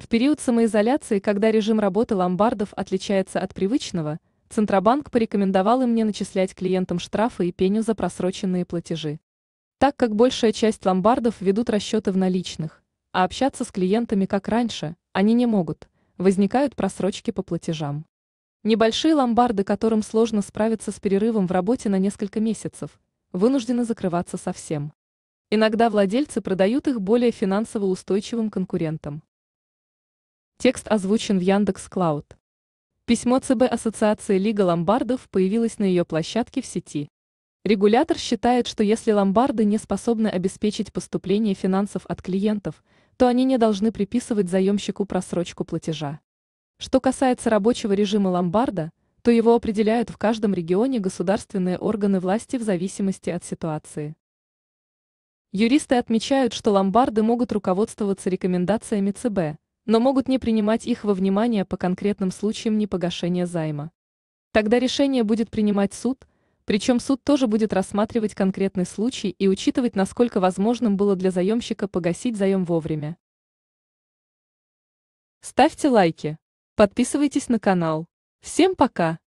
В период самоизоляции, когда режим работы ломбардов отличается от привычного, Центробанк порекомендовал им не начислять клиентам штрафы и пеню за просроченные платежи. Так как большая часть ломбардов ведут расчеты в наличных, а общаться с клиентами как раньше они не могут, возникают просрочки по платежам. Небольшие ломбарды, которым сложно справиться с перерывом в работе на несколько месяцев, вынуждены закрываться совсем. Иногда владельцы продают их более финансово устойчивым конкурентам. Текст озвучен в Яндекс Клауд. Письмо ЦБ Ассоциации Лига ломбардов появилось на ее площадке в сети. Регулятор считает, что если ломбарды не способны обеспечить поступление финансов от клиентов, то они не должны приписывать заемщику просрочку платежа. Что касается рабочего режима ломбарда, то его определяют в каждом регионе государственные органы власти в зависимости от ситуации. Юристы отмечают, что ломбарды могут руководствоваться рекомендациями ЦБ, но могут не принимать их во внимание по конкретным случаям непогашения займа. Тогда решение будет принимать суд, причем суд тоже будет рассматривать конкретный случай и учитывать, насколько возможным было для заемщика погасить заем вовремя. Ставьте лайки, подписывайтесь на канал. Всем пока!